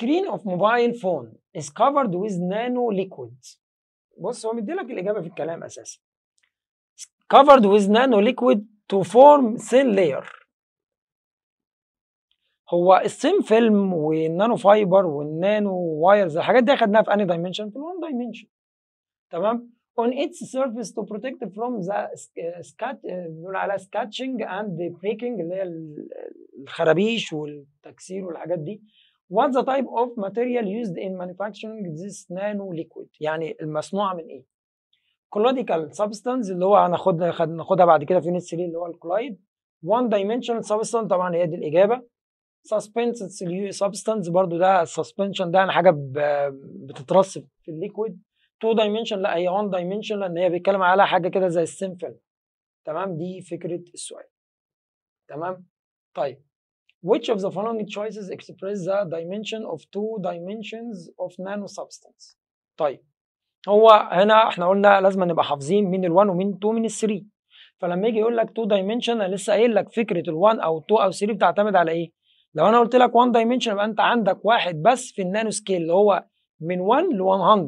screen of mobile phone is covered with nano liquids بص هو مديلك الاجابه في الكلام اساسا covered with nano liquid to form thin layer هو السيم فيلم والنانو فايبر والنانو وايرز الحاجات دي اخدناها في اني دايمنشن في الون دايمنشن تمام on its surface to protect from the scat بنقول عليها scratching and breaking اللي هي الخرابيش والتكسير والحاجات دي What's the type of material used in manufacturing this nano liquid يعني المصنوعة من ايه colloidal substance اللي هو هناخدها ناخدها بعد كده في يونت 3 اللي هو الكلايد one dimensional substance طبعا هي دي الإجابة suspense substance برضو ده suspension ده يعني حاجة بتترص في الليكويد Two dimensional لا هي one dimensional لأن هي بيتكلم على حاجة كده زي السيمفل تمام دي فكرة السؤال تمام طيب Which of the following choices express the dimension of two dimensions of nanosubstance? طيب هو هنا احنا قلنا لازم نبقى حافظين مين ال1 ومين ال2 ومين ال3 فلما يجي يقول لك 2 دايمنشن انا لسه قايل لك فكره ال1 او 2 او 3 بتعتمد على ايه؟ لو انا قلت لك 1 دايمنشن يبقى انت عندك واحد بس في النانو سكيل اللي هو من 1 ل 100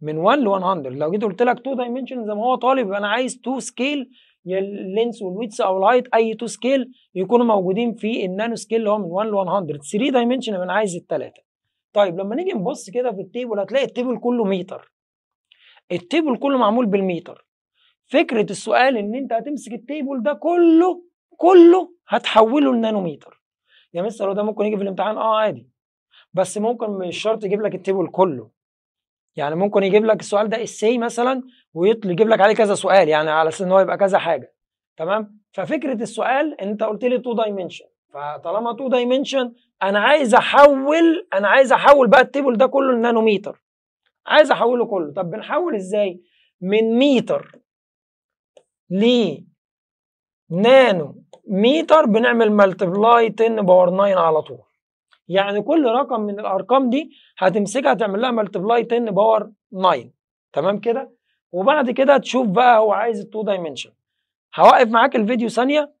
من 1 ل 100 لو جيت قلت لك 2 دايمنشن زي ما هو طالب يبقى انا عايز 2 سكيل يا اللينس والويتس او الهايت اي تو سكيل يكونوا موجودين في النانو سكيل اللي هو من 1 ل 100 3 دايمنشن انا عايز الثلاثه طيب لما نيجي نبص كده في التيبل هتلاقي التيبل كله متر التيبل كله معمول بالمتر فكره السؤال ان انت هتمسك التيبل ده كله كله هتحوله لنانوميتر يا مستر هو ده ممكن يجي في الامتحان اه عادي بس ممكن مش شرط يجيب لك التيبل كله يعني ممكن يجيب لك السؤال ده اساي مثلا ويجيب لك عليه كذا سؤال يعني على اساس ان هو يبقى كذا حاجه تمام ففكره السؤال انت قلت لي تو دايمنشن فطالما تو دايمنشن انا عايز احول انا عايز احول بقى التيبل ده كله لنانوميتر عايز احوله كله طب بنحول ازاي من متر ل نانو متر بنعمل ملتبلاي 10 باور 9 على طول يعني كل رقم من الارقام دي هتمسكها تعمل لها ملتبلاي 10 باور 9 تمام كده وبعد كده تشوف بقى هو عايز التو دايمنشن هوقف معاك الفيديو ثانيه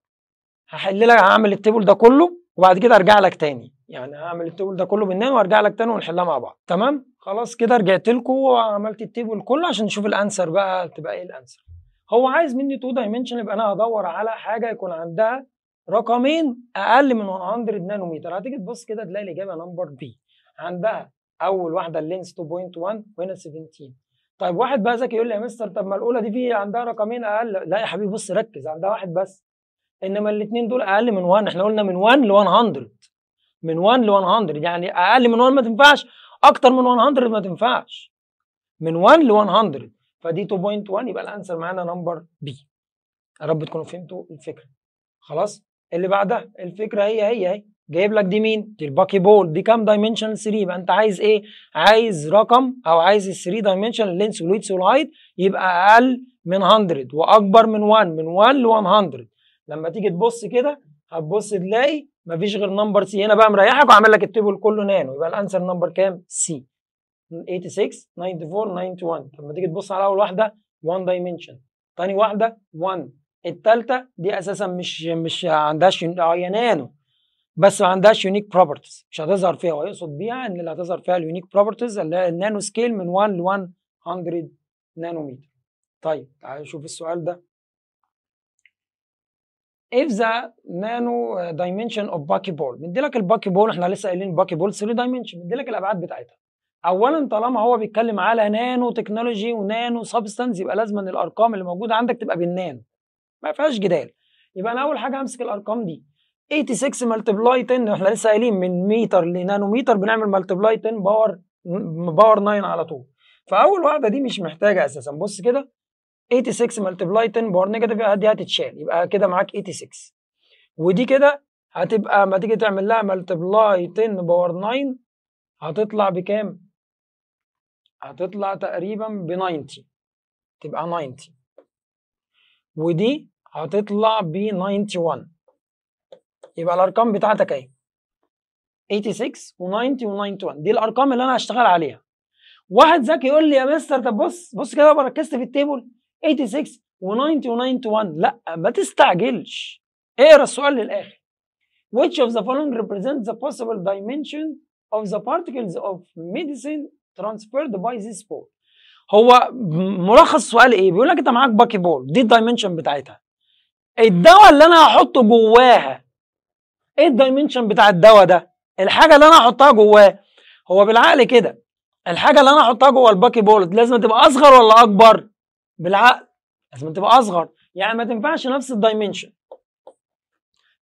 هحل لك هعمل التيبل ده كله وبعد كده ارجع لك تاني يعني هعمل التيبل ده كله بالنان وارجع لك تاني ونحلها مع بعض تمام خلاص كده رجعت لكم وعملت التيبل كله عشان نشوف الانسر بقى تبقى ايه الانسر هو عايز مني تو دايمنشن يبقى انا هدور على حاجه يكون عندها رقمين اقل من 100 نانومتر هتيجي تبص كده تلاقي الاجابه نمبر بي عندها اول واحده اللينس 2.1 وهنا 17 طيب واحد بقى ذكي يقول لي يا مستر طب ما الاولى دي في عندها رقمين اقل لا يا حبيبي بص ركز عندها واحد بس انما الاثنين دول اقل من 1 احنا قلنا من 1 ل 100 من 1 ل 100 يعني اقل من 1 ما تنفعش اكتر من 100 ما تنفعش من 1 ل 100 فدي 2.1 يبقى الانسر معانا نمبر بي يا رب تكونوا فهمتوا الفكره خلاص اللي بعدها الفكره هي هي اهي جايب لك دي مين دي الباكي بول دي كام دايمنشن 3 يبقى انت عايز ايه عايز رقم او عايز ال 3 دايمنشن لينس ولويتس والهايت يبقى اقل من 100 واكبر من 1 من 1 ل 100 لما تيجي تبص كده هتبص تلاقي مفيش غير نمبر سي هنا بقى مريحك وعامل لك التيبل كله نانو يبقى الانسر نمبر كام سي 86 94 91 لما تيجي تبص على اول واحده 1 دايمنشن ثاني واحده 1 الثالثه دي اساسا مش مش عندهاش هي آه، نانو بس ما عندهاش يونيك بروبرتيز مش هتظهر فيها ويقصد بيها ان اللي هتظهر فيها اليونيك بروبرتيز اللي هي النانو سكيل من 1 ل 100 نانومتر طيب تعالوا نشوف السؤال ده if the nano dimension of باكي بول مديلك الباكي بول احنا لسه قايلين باكي بول 3 دايمنشن مديلك الابعاد بتاعتها اولا طالما هو بيتكلم على نانو تكنولوجي ونانو سبستانس يبقى لازم الارقام اللي موجوده عندك تبقى بالنانو ما فيهاش جدال يبقى انا اول حاجه همسك الارقام دي 86 ملتبلاي 10 احنا لسه قايلين من متر لنانومتر بنعمل ملتبلاي 10 باور باور 9 على طول فاول واحده دي مش محتاجه اساسا بص كده 86 ملتبلاي 10 باور نيجاتيف دي هتتشال يبقى كده معاك 86 ودي كده هتبقى ما تيجي تعمل لها ملتبلاي 10 باور 9 هتطلع بكام؟ هتطلع تقريبا ب 90 تبقى 90 ودي هتطلع ب 91 يبقى الارقام بتاعتك اهي 86 و90 و91 دي الارقام اللي انا هشتغل عليها واحد ذكي يقول لي يا مستر طب بص بص كده بقى ركزت في التيبل 86 و90 و91 لا ما تستعجلش اقرا السؤال للاخر which of the following represents the possible dimension of the particles of medicine transferred by this pole هو ملخص السؤال ايه بيقول لك انت معاك باكي بول دي الدايمنشن بتاعتها الدواء اللي انا هحطه جواها ايه الدايمنشن بتاع الدواء ده الحاجه اللي انا هحطها جواه هو بالعقل كده الحاجه اللي انا هحطها جوه الباكي بول لازم تبقى اصغر ولا اكبر بالعقل لازم تبقى اصغر يعني ما تنفعش نفس الدايمنشن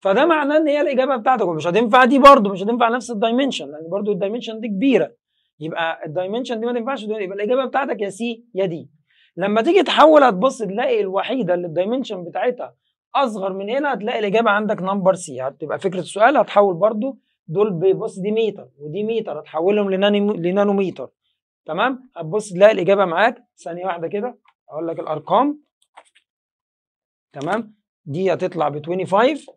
فده معناه ان هي الاجابه بتاعتك مش هتنفع دي برده مش هتنفع نفس الدايمنشن لان يعني برده الدايمنشن دي كبيره يبقى الدايمنشن دي ما تنفعش يبقى الاجابه بتاعتك يا سي يا دي لما تيجي تحول هتبص تلاقي الوحيده اللي الدايمنشن بتاعتها اصغر من هنا هتلاقي الاجابه عندك نمبر سي هتبقى فكره السؤال هتحول برضو دول بيبص دي ميتر ودي ميتر هتحولهم لنانوميتر تمام هتبص تلاقي الاجابه معاك ثانيه واحده كده اقول لك الارقام تمام دي هتطلع ب 25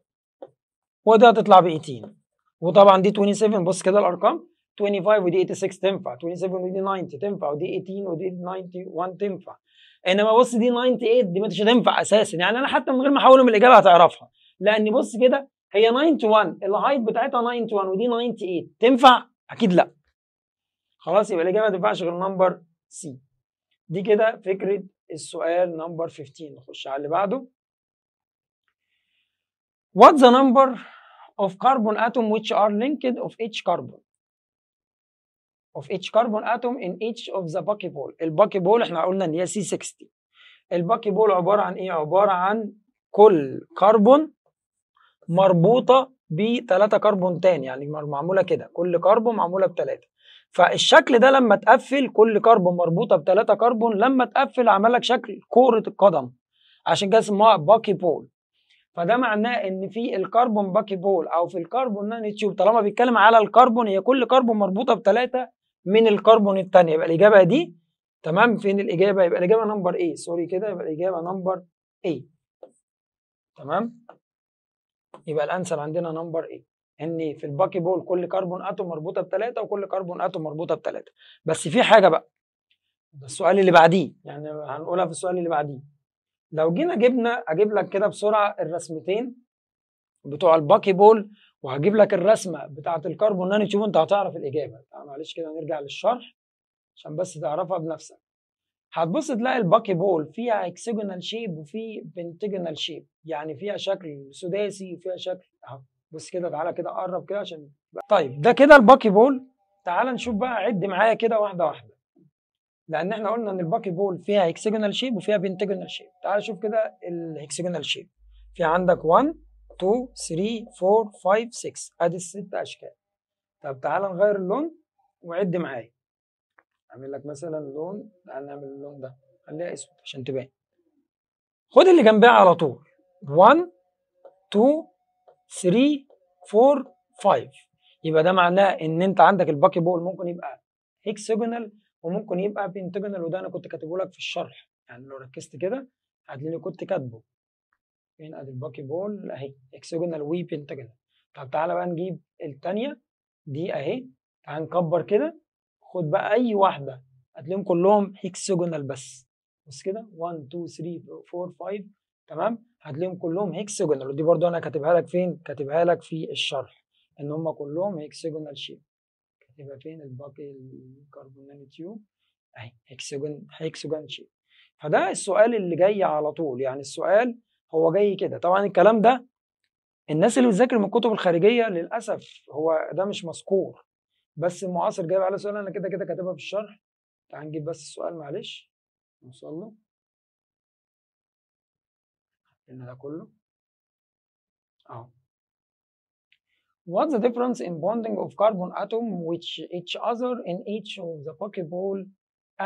وده هتطلع ب 18 وطبعا دي 27 بص كده الارقام 25 ودي 86 تنفع 27 ودي 90 تنفع ودي 18 ودي 91 تنفع انما بص دي 98 دي مش هتنفع اساسا يعني انا حتى من غير ما احولهم الاجابه هتعرفها لان بص كده هي 91 الهايت بتاعتها 91 ودي 98 تنفع اكيد لا خلاص يبقى الاجابه ما تنفعش غير نمبر سي دي كده فكره السؤال نمبر 15 نخش على اللي بعده What's the number of carbon atom which are linked of each carbon of each carbon atom in each of the buckyball ball الباكي بول احنا قلنا ان هي سي 60 الباكي بول عباره عن ايه عباره عن كل كربون مربوطه بثلاثه كربون تاني يعني معموله كده كل كربون معموله بثلاثه فالشكل ده لما تقفل كل كربون مربوطه بثلاثه كربون لما تقفل عمل لك شكل كره القدم عشان كده اسمها باكي بول فده معناه ان في الكربون باكي بول او في الكربون نانو تيوب طالما بيتكلم على الكربون هي كل كربون مربوطه بثلاثه من الكربون الثانيه يبقى الاجابه دي تمام فين الاجابه يبقى الاجابه نمبر ايه سوري كده يبقى الاجابه نمبر ايه تمام يبقى الانسر عندنا نمبر ايه ان في الباكي بول كل كربون اتوم مربوطه بثلاثه وكل كربون اتوم مربوطه بثلاثه بس في حاجه بقى السؤال اللي بعديه يعني هنقولها في السؤال اللي بعديه لو جينا جبنا اجيب لك كده بسرعه الرسمتين بتوع الباكي بول وهجيب لك الرسمه بتاعه الكربون نانو تيوب انت هتعرف الاجابه معلش كده نرجع للشرح عشان بس تعرفها بنفسك هتبص تلاقي الباكي بول فيها اكسجونال شيب وفي بنتجونال شيب يعني فيها شكل سداسي وفيها شكل اهو بص كده تعالى كده قرب كده عشان طيب ده كده الباكي بول تعالى نشوف بقى عد معايا كده واحده واحده لان احنا قلنا ان الباكي بول فيها هيكسجونال شيب وفيها بنتجونال شيب تعالى شوف كده الهيكسجونال شيب في عندك 1 2 3 4 5 6 ادي الست اشكال طب تعالى نغير اللون وعد معايا اعمل لك مثلا لون تعال نعمل اللون ده خليها اسود عشان تبان خد اللي جنبها على طول 1 2 3 4 5 يبقى ده معناه ان انت عندك الباكي بول ممكن يبقى هيكسجونال وممكن يبقى بنتجونال وده انا كنت كاتبه لك في الشرح يعني لو ركزت كده هتلاقي كنت كاتبه فين ادي الباكي بول اهي هيكسجونال بنتجونال طب تعالى بقى نجيب الثانيه دي اهي تعال نكبر كده خد بقى اي واحده هتلاقيهم كلهم هيكسجونال بس بص كده 1 2 3 4 5 تمام هتلاقيهم كلهم هيكسجونال ودي برضو انا كاتبها لك فين كاتبها لك في الشرح ان هم كلهم هيكسجونال شيب كاتبها فين الباقي الكربوناني تيوب اهي هيكسجون هيكسجون شيب فده السؤال اللي جاي على طول يعني السؤال هو جاي كده طبعا الكلام ده الناس اللي بتذاكر من الكتب الخارجيه للاسف هو ده مش مذكور بس المعاصر جايب على سؤال انا كده كده كاتبها في الشرح تعال نجيب بس السؤال معلش نوصل له قلنا ده كله اهو What's the difference in bonding of carbon atom with each other in each of the pokeball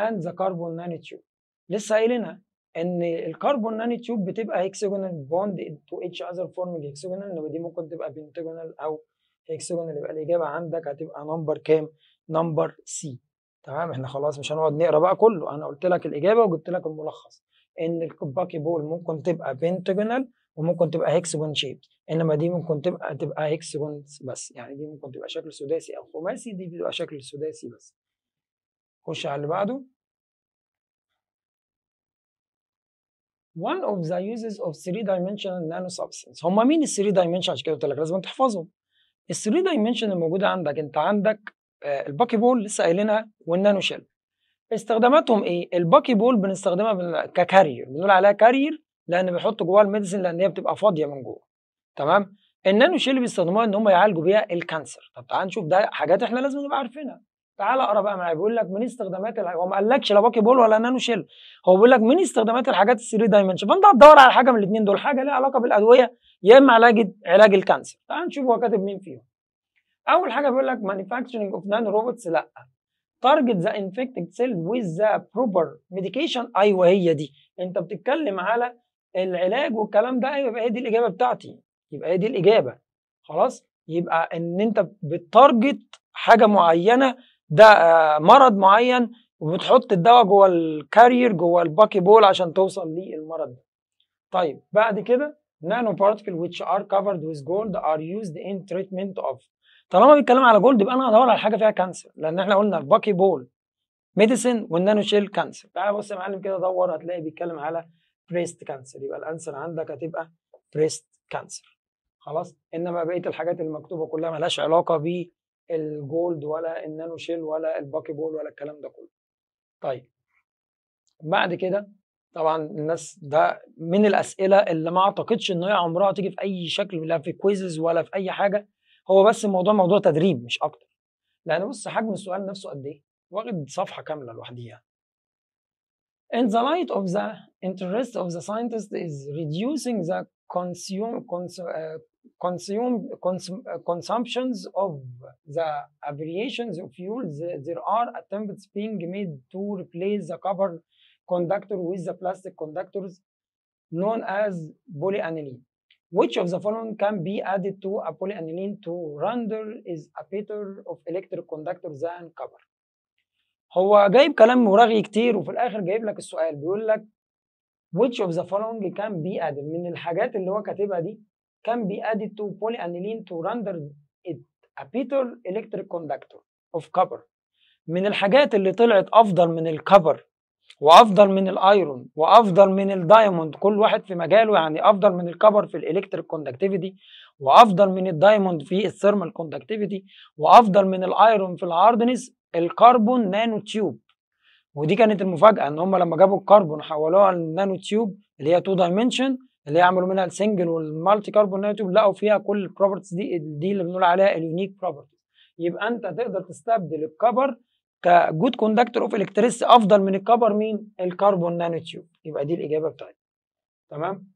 and the carbon nanotube لسه قايلينها ان الكربون نانوتيوب بتبقى هيكسجونال بوند تو اتش اذر forming hexagonal ودي دي ممكن تبقى بنتجونال او هيكسجون اللي يبقى الاجابه عندك هتبقى نمبر كام؟ نمبر سي تمام احنا خلاص مش هنقعد نقرا بقى كله انا قلت لك الاجابه وجبت لك الملخص ان الباكي بول ممكن تبقى بنتجونال وممكن تبقى هيكسجون شيب انما دي ممكن تبقى تبقى هيكسجون بس يعني دي ممكن تبقى شكل سداسي او خماسي دي بتبقى شكل سداسي بس خش على اللي بعده one of the uses of three dimensional nanosubstance هم مين ال 3 dimensional عشان كده قلت لك لازم تحفظهم الثري دايمنشن الموجوده عندك انت عندك آه، الباكي بول لسه قايلينها والنانو شيل استخداماتهم ايه الباكي بول بنستخدمها ككارير بنقول عليها كارير لان بيحطوا جواها الميديسن لان هي بتبقى فاضيه من جوه تمام النانو شيل بيستخدموها ان هم يعالجوا بيها الكانسر طب تعال نشوف ده حاجات احنا لازم نبقى عارفينها تعال اقرا بقى معايا بيقول لك من استخدامات الح... هو ما قالكش لا باكي بول ولا نانو شيل هو بيقول لك من استخدامات الحاجات الثري دايمنشن فانت هتدور على حاجه من الاثنين دول حاجه ليها علاقه بالادويه يا اما علاج علاج الكانسر تعال نشوف هو كاتب مين فيهم اول حاجه بيقول لك مانيفاكتشرنج اوف نانو روبوتس لا تارجت ذا انفكتد سيل ويز ذا بروبر ميديكيشن ايوه هي دي انت بتتكلم على العلاج والكلام ده ايوه يبقى هي دي الاجابه بتاعتي يبقى هي دي الاجابه خلاص يبقى ان انت بتارجت حاجه معينه ده آه، مرض معين وبتحط الدواء جوه الكارير جوه الباكي بول عشان توصل للمرض ده طيب بعد كده بارتكل which are covered with gold are used in treatment of طالما بيتكلم على جولد يبقى انا هدور على حاجه فيها كانسر لان احنا قلنا الباكي بول ميديسن والنانو شيل كانسر تعالى بص يا معلم كده دور هتلاقي بيتكلم على بريست كانسر يبقى الانسر عندك هتبقى بريست كانسر خلاص انما بقيه الحاجات المكتوبه كلها مالهاش علاقه بالجولد ولا النانو شيل ولا الباكي بول ولا الكلام ده كله طيب بعد كده طبعا الناس ده من الاسئله اللي ما اعتقدش ان هي عمرها تيجي في اي شكل لا في كويزز ولا في اي حاجه هو بس الموضوع موضوع تدريب مش اكتر لان بص حجم السؤال نفسه قد ايه واخد صفحه كامله لوحديها In the light of the interest of the scientist is reducing the consume, consume, consume, consumptions of the aviations of fuels. There are attempts being made to replace the carbon conductor with the plastic conductors known as polyaniline. Which of the following can be added to a polyaniline to render is a better of electric conductor than copper? هو جايب كلام مراغي كتير وفي الآخر جايب لك السؤال بيقول لك which of the following can be added من الحاجات اللي هو كاتبها دي can be added to polyaniline to render it a better electric conductor of copper من الحاجات اللي طلعت أفضل من الكبر وافضل من الايرون وافضل من الدايموند كل واحد في مجاله يعني افضل من الكبر في الالكتريك كوندكتيفيتي وافضل من الدايموند في الثيرمال كوندكتيفيتي وافضل من الايرون في الهاردنس الكربون نانو تيوب ودي كانت المفاجاه ان هم لما جابوا الكربون حولوها لنانو تيوب اللي هي تو دايمنشن اللي يعملوا منها السنجل والمالتي كربون نانو تيوب لقوا فيها كل البروبرتيز دي دي اللي بنقول عليها اليونيك بروبرتيز يبقى انت تقدر تستبدل الكبر كجود كوندكتور اوف الكتريس افضل من الكبر مين الكربون نانو تيوب يبقى دي الاجابه بتاعتنا تمام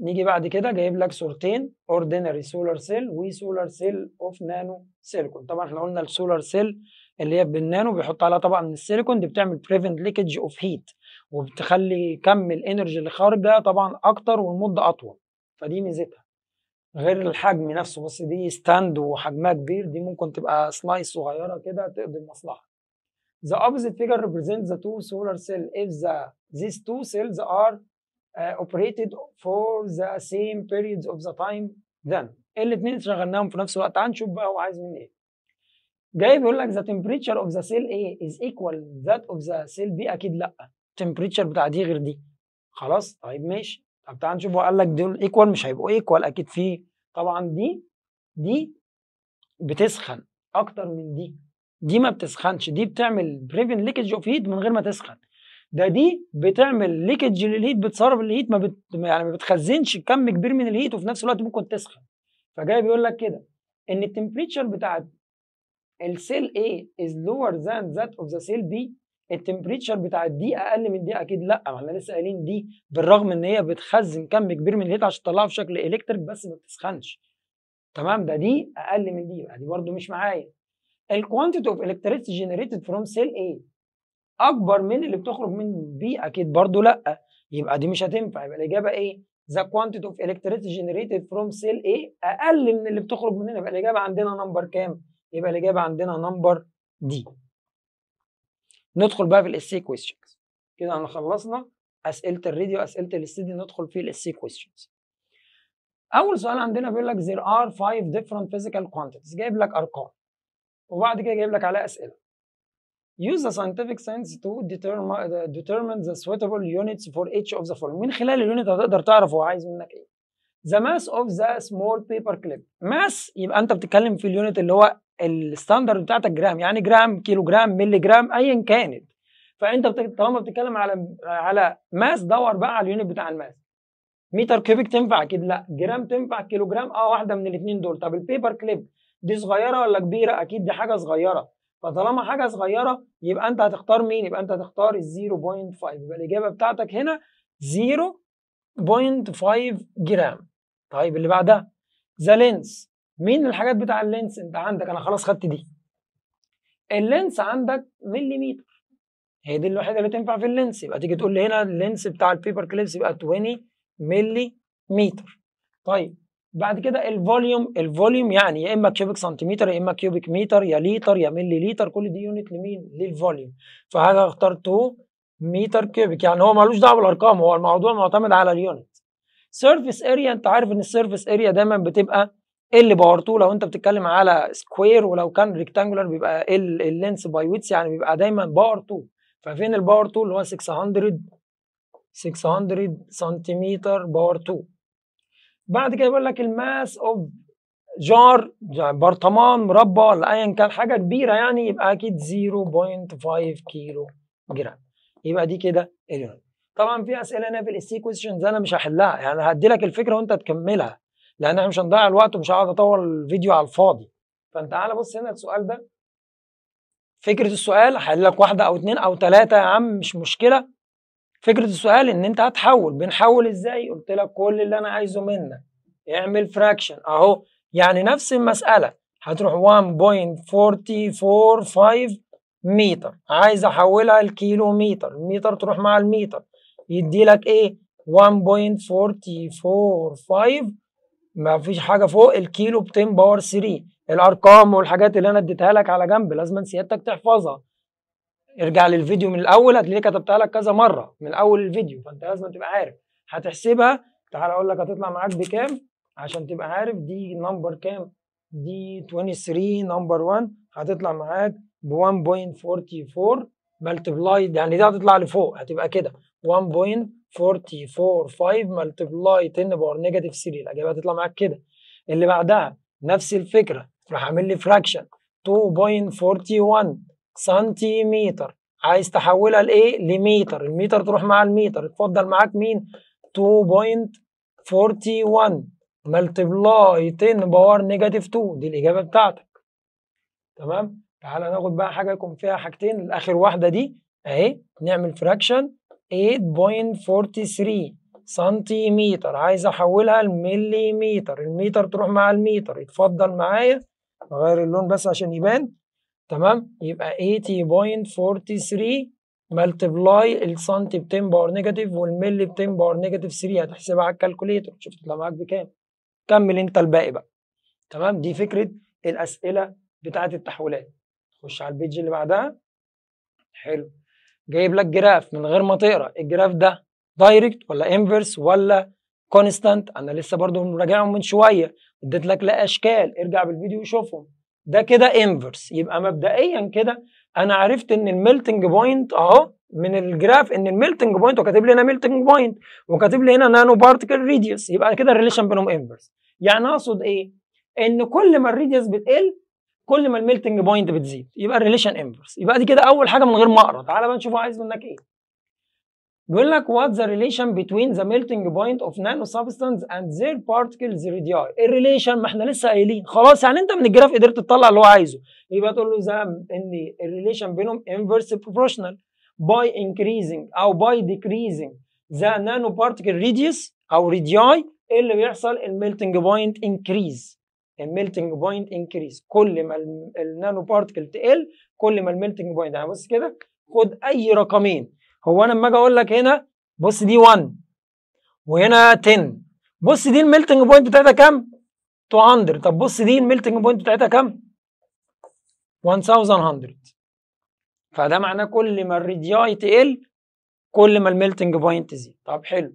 نيجي بعد كده جايب لك صورتين اوردينري سولار سيل وسولار سيل اوف نانو سيليكون طبعا احنا قلنا السولار سيل اللي هي بالنانو بيحط عليها طبقه من السيليكون دي بتعمل بريفنت ليكج اوف هيت وبتخلي كم الانرجي اللي خارج ده طبعا اكتر والمده اطول فدي ميزتها غير الحجم نفسه بس دي ستاند وحجمها كبير دي ممكن تبقى سلايس صغيره كده تقضي المصلحه The opposite figure represents the two solar cells if the, these two cells are uh, operated for the same periods of the time then الاثنين شغلناهم في نفس الوقت هنشوف بقى هو عايز مني ايه جاي بيقول لك the temperature of the cell A is equal that of the cell B اكيد لا temperature بتاع دي غير دي خلاص طيب ماشي طب تعال نشوف هو قال لك دول ايكوال مش هيبقوا ايكوال اكيد في طبعا دي دي بتسخن اكتر من دي دي ما بتسخنش دي بتعمل بريفن ليكج اوف هيت من غير ما تسخن ده دي بتعمل ليكج للهيت بتسرب الهيت ما بت يعني ما بتخزنش كم كبير من الهيت وفي نفس الوقت ممكن تسخن فجاي بيقول لك كده ان التمبريتشر بتاعت السيل A is lower than that of the cell B التمبريتشر بتاعت دي اقل من دي اكيد لا ما احنا لسه قايلين دي بالرغم ان هي بتخزن كم كبير من الهيت عشان تطلعه في شكل الكتريك بس ما بتسخنش تمام ده دي اقل من دي يبقى دي برده مش معايا الكوانتيتي اوف الكتريسيتي جنريتد فروم سيل ايه اكبر من اللي بتخرج من بي اكيد برده لا يبقى دي مش هتنفع يبقى الاجابه ايه ذا كوانتيتي اوف الكتريسيتي جنريتد فروم سيل ايه اقل من اللي بتخرج مننا يبقى الاجابه عندنا نمبر كام يبقى الاجابه عندنا نمبر دي ندخل بقى في الاسي كويستشنز كده احنا خلصنا اسئله الريديو اسئله الاستدي ندخل في الاسي كويستشنز اول سؤال عندنا بيقول لك there are five different physical quantities جايب لك ارقام وبعد كده جايب لك عليها اسئله use the scientific sense to determine, determine the suitable units for each of the following من خلال اليونت هتقدر تعرف هو عايز منك ايه the mass of the small paper clip mass يبقى انت بتتكلم في اليونت اللي هو الستاندرد بتاعتك جرام يعني جرام كيلو جرام ملي جرام ايا كانت فانت طالما بتتكلم على على ماس دور بقى على اليونت بتاع الماس متر كيوبيك تنفع اكيد لا جرام تنفع كيلو جرام اه واحده من الاثنين دول طب البيبر كليب دي صغيره ولا كبيره اكيد دي حاجه صغيره فطالما حاجه صغيره يبقى انت هتختار مين يبقى انت هتختار ال 0.5 يبقى الاجابه بتاعتك هنا 0.5 جرام طيب اللي بعدها ذا لينس مين الحاجات بتاع اللينس انت عندك انا خلاص خدت دي اللينس عندك مليمتر هي دي الوحيده اللي تنفع في اللينس يبقى تيجي تقول لي هنا اللينس بتاع البيبر كليبس يبقى 20 مليمتر طيب بعد كده الفوليوم الفوليوم يعني يا اما كيوبيك سنتيمتر يا اما كيوبيك متر يا لتر يا ملي لتر كل دي يونت لمين للفوليوم فهذا اخترته متر كيوبيك يعني هو مالوش دعوه بالارقام هو الموضوع معتمد على اليونت سيرفيس اريا انت عارف ان السيرفيس اريا دايما بتبقى ال 2 لو انت بتتكلم على سكوير ولو كان ريكتانجولار بيبقى ال اللينس باي ويتس يعني بيبقى دايما باور 2 ففين الباور 2 اللي هو 600 600 سنتيمتر باور 2 بعد كده بيقول لك الماس اوف جار برطمان مربع ولا ايا كان حاجه كبيره يعني يبقى اكيد 0.5 كيلو جرام يبقى دي كده اليونت طبعا في اسئله هنا في السيكويشنز انا مش هحلها يعني هدي لك الفكره وانت تكملها لان احنا مش هنضيع الوقت ومش هقعد اطول الفيديو على الفاضي فانت تعالى بص هنا السؤال ده فكره السؤال هحل لك واحده او اتنين او تلاته يا عم مش مشكله فكره السؤال ان انت هتحول بنحول ازاي قلت لك كل اللي انا عايزه منك اعمل فراكشن اهو يعني نفس المساله هتروح 1.445 متر عايز احولها لكيلو متر المتر تروح مع المتر يدي لك ايه 1.445 ما فيش حاجه فوق الكيلو ب 10 باور 3 الارقام والحاجات اللي انا اديتها لك على جنب لازم سيادتك تحفظها ارجع للفيديو من الاول هتلاقيه كتبتها لك كذا مره من اول الفيديو فانت لازم تبقى عارف هتحسبها تعال اقول لك هتطلع معاك بكام عشان تبقى عارف دي نمبر كام دي 23 نمبر 1 هتطلع معاك ب 1.44 ملتبلايد يعني دي هتطلع لفوق هتبقى كده 44 5 ملتبلاي 10 باور نيجاتيف 3 الاجابه هتطلع معاك كده اللي بعدها نفس الفكره راح اعمل لي فراكشن 2.41 سنتيمتر عايز تحولها لايه لمتر المتر تروح مع المتر اتفضل معاك مين 2.41 ملتبلاي 10 باور نيجاتيف 2 دي الاجابه بتاعتك تمام تعالى ناخد بقى حاجه يكون فيها حاجتين الاخر واحده دي اهي نعمل فراكشن 8.43 سنتيمتر عايز احولها لمليمتر المتر تروح مع المتر اتفضل معايا اغير اللون بس عشان يبان تمام يبقى 80.43 ملتبلاي السنتي ب 10 باور نيجاتيف والملي ب 10 باور نيجاتيف 3 هتحسبها على الكالكوليتر شوف تطلع معاك بكام كمل انت الباقي بقى تمام دي فكره الاسئله بتاعه التحويلات خش على البيج اللي بعدها حلو جايب لك جراف من غير ما تقرا الجراف ده دايركت ولا انفرس ولا كونستانت انا لسه برضو مراجعهم من شويه اديت لك لا اشكال ارجع بالفيديو وشوفهم ده كده انفرس يبقى مبدئيا كده انا عرفت ان الميلتنج بوينت اهو من الجراف ان الميلتنج بوينت وكاتب لي هنا ميلتنج بوينت وكاتب لي هنا نانو بارتكل ريديوس يبقى كده الريليشن بينهم انفرس يعني اقصد ايه ان كل ما الريديوس بتقل كل ما الميلتنج بوينت بتزيد يبقى الريليشن انفرس يبقى دي كده اول حاجه من غير ما اقرا تعالى بقى نشوف عايز منك ايه بيقول لك وات ذا ريليشن between ذا ميلتنج بوينت اوف نانو substance اند زير particles radii الريليشن ما احنا لسه قايلين خلاص يعني انت من الجراف قدرت تطلع اللي هو عايزه يبقى تقول له ذا ان الريليشن بينهم انفرس بروبورشنال باي انكريزنج او باي ديكريزنج ذا نانو بارتكل ريديوس او radii اللي بيحصل الميلتنج بوينت انكريز الميلتنج بوينت انكريز كل ما النانو بارتكل تقل كل ما الميلتنج بوينت يعني بص كده خد اي رقمين هو انا لما اجي اقول لك هنا بص دي 1 وهنا 10 بص دي الميلتنج بوينت بتاعتها كام 200 طب بص دي الميلتنج بوينت بتاعتها كام 1100 فده معناه كل ما الريدياي تقل كل ما الميلتنج بوينت تزيد طب حلو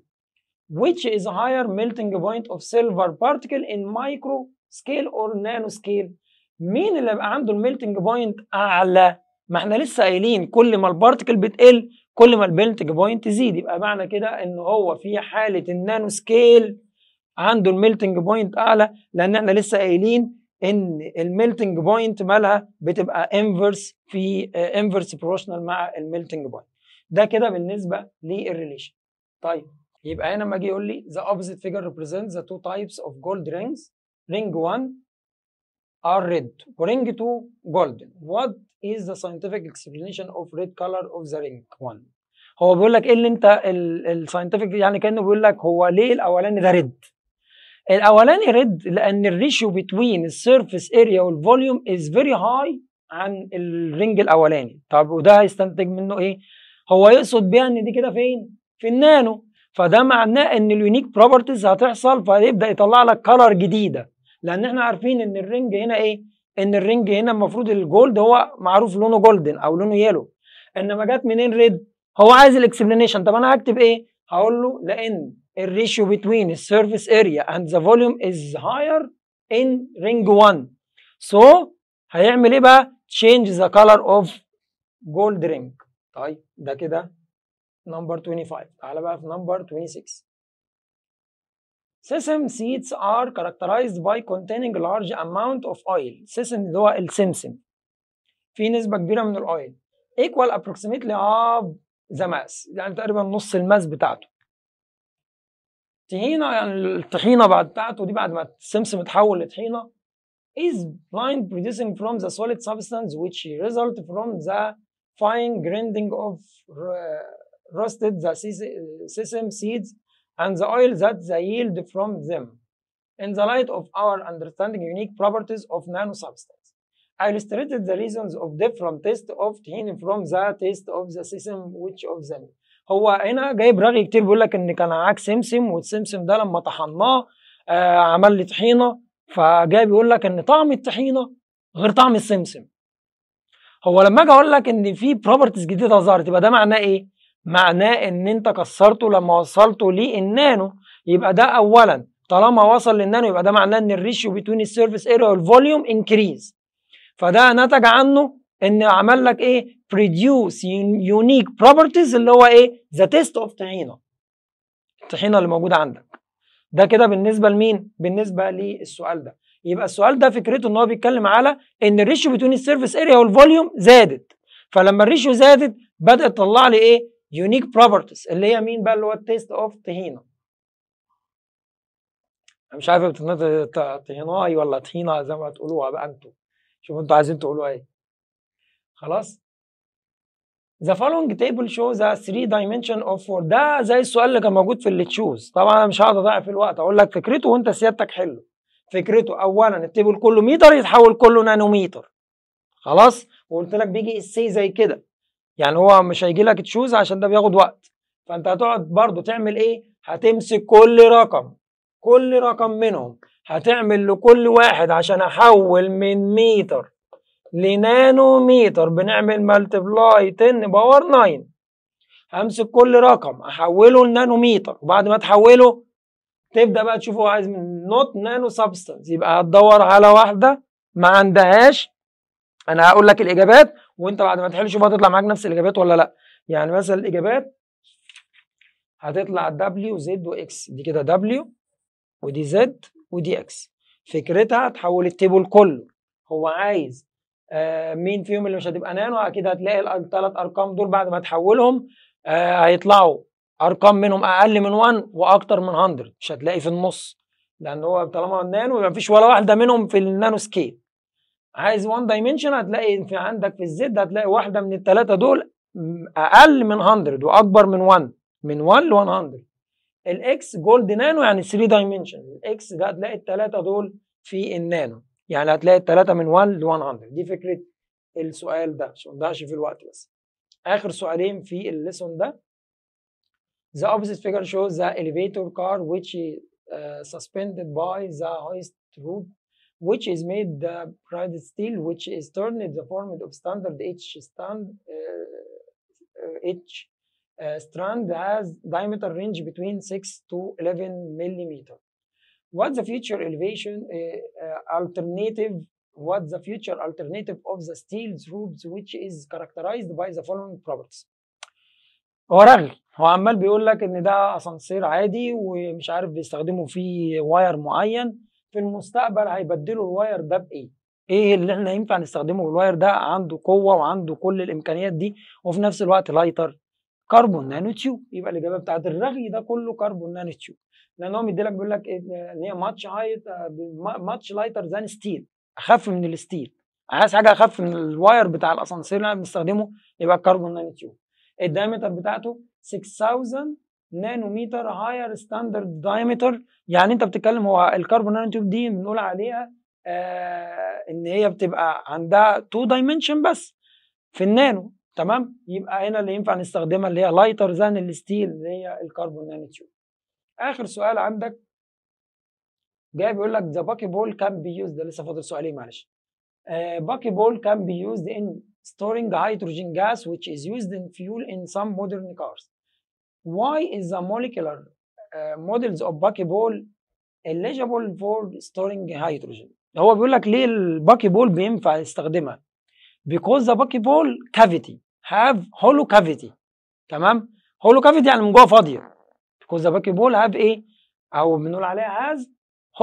which is higher melting point of silver particle in micro سكيل اور نانو سكيل مين اللي هيبقى عنده الميلتنج بوينت اعلى ما احنا لسه قايلين كل ما البارتكل بتقل كل ما الميلتنج بوينت تزيد يبقى معنى كده ان هو في حاله النانو سكيل عنده الميلتنج بوينت اعلى لان احنا لسه قايلين ان الميلتنج بوينت مالها بتبقى انفرس في انفرس آه، بروشنال مع الميلتنج بوينت ده كده بالنسبه للريليشن طيب يبقى هنا لما اجي يقول لي the opposite figure represents the two types of gold rings رينج 1 are red ورينج 2 golden what is the scientific explanation of red color of the ring 1 هو بيقول لك ايه اللي انت الساينتفك يعني كانه بيقول لك هو ليه الاولاني ده ريد الاولاني ريد لان الريشيو بتوين السيرفيس اريا والفوليوم از فيري هاي عن الرينج الاولاني طب وده هيستنتج منه ايه هو يقصد بيها ان دي كده فين في النانو فده معناه ان اليونيك بروبرتيز هتحصل فيبدا يطلع لك كلر جديده لان احنا عارفين ان الرنج هنا ايه ان الرنج هنا المفروض الجولد هو معروف لونه جولدن او لونه يلو انما جت منين ريد هو عايز الاكسبلانيشن طب انا هكتب ايه هقول له لان الريشيو بتوين السيرفيس اريا اند ذا فوليوم از هاير ان رينج 1 سو هيعمل ايه بقى تشينج ذا كلر اوف جولد رينج طيب ده كده نمبر 25 تعالى بقى في نمبر 26 سيسم سيدز are characterized by containing large amount of oil سيسم اللي هو السمسم في نسبة كبيرة من الاويل ايكوال ابروكسيميتلي اوف ذا ماس يعني تقريبا نص الماس بتاعته طحينة يعني الطحينة بعد بتاعته دي بعد ما السمسم اتحول لطحينة is blind producing from the solid substance which result from the fine grinding of uh, roasted the sesame seeds and the oil that they yield from them. In the light of our understanding unique properties of nanosubstance, I illustrated the reasons of different taste of tahini from the taste of the system which of them. هو هنا جايب رغي كتير بيقول لك ان كان عاك سمسم والسمسم ده لما طحناه آه عمل لي طحينه فجاي بيقول لك ان طعم الطحينه غير طعم السمسم هو لما اجي اقول لك ان في بروبرتيز جديده ظهرت يبقى ده معناه ايه؟ معناه ان انت كسرته لما وصلته للنانو يبقى ده اولا طالما وصل للنانو يبقى ده معناه ان الريشيو بتوين السيرفيس اريا والفوليوم انكريز فده نتج عنه ان عمل لك ايه بريديوس يونيك بروبرتيز اللي هو ايه ذا تيست اوف طحينه الطحينه اللي موجوده عندك ده كده بالنسبه لمين بالنسبه للسؤال ده يبقى السؤال ده فكرته ان هو بيتكلم على ان الريشيو بتوين السيرفيس اريا والفوليوم زادت فلما الريشيو زادت بدات تطلع لي ايه يونيك بروبرتيز اللي هي مين بقى اللي هو التيست اوف طهينة انا مش عارف بتنطق طحيناي ولا طهينة زي ما تقولوها بقى انتوا شوفوا انتوا عايزين تقولوها ايه خلاص The following table shows a three dimension of four ده زي السؤال اللي كان موجود في اللي تشوز طبعا انا مش هقعد اضيع في الوقت اقول لك فكرته وانت سيادتك حله فكرته اولا التيبل كله متر يتحول كله نانوميتر خلاص وقلت لك بيجي السي زي كده يعني هو مش هيجي لك تشوز عشان ده بياخد وقت فانت هتقعد برضو تعمل ايه هتمسك كل رقم كل رقم منهم هتعمل لكل واحد عشان احول من متر لنانوميتر بنعمل ملتبلاي 10 باور 9 همسك كل رقم احوله لنانوميتر وبعد ما تحوله تبدا بقى تشوف هو عايز من نوت نانو سبستنس يبقى هتدور على واحده ما عندهاش انا هقول لك الاجابات وانت بعد ما تحل شوف هتطلع معاك نفس الاجابات ولا لا يعني مثلا الاجابات هتطلع دبليو زد واكس دي كده دبليو ودي زد ودي اكس فكرتها تحول التيبل كله هو عايز آه مين فيهم اللي مش هتبقى نانو اكيد هتلاقي الثلاث ارقام دول بعد ما تحولهم آه هيطلعوا ارقام منهم اقل من 1 واكتر من 100 مش هتلاقي في النص لان هو طالما نانو يبقى فيش ولا واحده منهم في النانو سكيل عايز وان دايمنشن هتلاقي في عندك في الزد هتلاقي واحده من الثلاثه دول اقل من 100 واكبر من 1 من 1 ل 100 الاكس جولد نانو يعني 3 دايمنشن الاكس ده هتلاقي الثلاثه دول في النانو يعني هتلاقي الثلاثه من 1 ل 100 دي فكره السؤال ده عشان ما في الوقت بس اخر سؤالين في الليسون ده The opposite figure shows the elevator car which is uh, suspended by the hoist rope which is made the braided steel, which is turned the form of standard H stand uh, uh, H uh, strand has diameter range between 6 to 11 millimeter. What the future elevation alternative? What the future alternative of the steel tubes, which is characterized by the following properties. هو هو عمال بيقول لك ان ده اسانسير عادي ومش عارف بيستخدموا فيه واير معين في المستقبل هيبدلوا الواير ده بايه ايه اللي احنا ينفع نستخدمه الواير ده عنده قوه وعنده كل الامكانيات دي وفي نفس الوقت لايتر كربون نانو تيوب يبقى الاجابه بتاعت الرغي ده كله كربون نانو تيوب لان هو مديلك بيقول لك ان هي ماتش هايت ماتش لايتر ذان ستيل اخف من الستيل عايز حاجه اخف من الواير بتاع الاسانسير اللي انا بنستخدمه يبقى الكربون نانو تيوب الدايمتر بتاعته 6000 نانوميتر هاير ستاندرد دايمتر يعني انت بتتكلم هو الكربون نانو تيوب دي بنقول عليها آه ان هي بتبقى عندها تو دايمنشن بس في النانو تمام يبقى هنا اللي ينفع نستخدمها اللي هي لايتر زان الستيل اللي هي الكربون نانو تيوب اخر سؤال عندك جاي بيقول لك ذا باكي بول كان بي يوز ده لسه فاضل سؤالين معلش باكي بول كان بي يوزد ان ستورينج هيدروجين جاس which is used in fuel in some modern cars Why is the molecular uh, models of buckyball eligible for storing hydrogen؟ هو بيقول لك ليه الباكي بول بينفع يستخدمها because the bucky ball cavity have hollow cavity تمام؟ hollow cavity يعني من جوه فاضيه because the bucky ball have ايه؟ او بنقول عليها has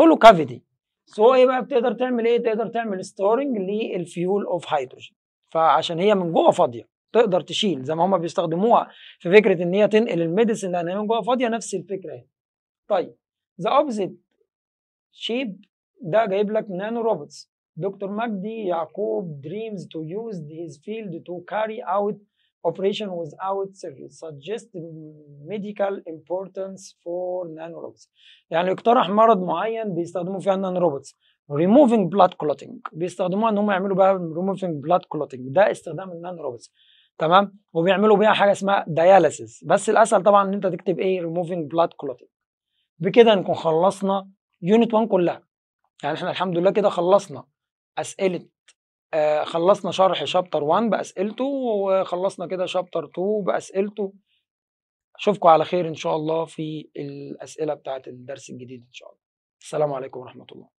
hollow cavity سو ايه بقى بتقدر تعمل ايه؟ تقدر تعمل storing للفيول اوف هيدروجين فعشان هي من جوه فاضيه تقدر تشيل زي ما هم بيستخدموها في فكره ان هي تنقل الميديسن من جوه فاضيه نفس الفكره هنا يعني. طيب ذا اوبزيت شيب ده جايب لك نانو روبوتس دكتور مجدي يعقوب دريمز تو يوز هيز فيلد تو كاري اوت ويز اوت سيرفيس سجست ميديكال امبورتنس فور نانو روبوتس يعني اقترح مرض معين بيستخدموا فيها روبوتس ريموفينج بلاد كلوتينج بيستخدموها ان هم يعملوا بقى ريموفينج بلاد كلوتينج ده استخدام النانو روبوتس تمام وبيعملوا بيها حاجه اسمها دياليسيس بس الاسهل طبعا ان انت تكتب ايه ريموفينج بلاد كلوتينج بكده نكون خلصنا يونت 1 كلها يعني احنا الحمد لله كده خلصنا اسئله آه خلصنا شرح شابتر 1 باسئلته وخلصنا كده شابتر 2 باسئلته اشوفكم على خير ان شاء الله في الاسئله بتاعه الدرس الجديد ان شاء الله السلام عليكم ورحمه الله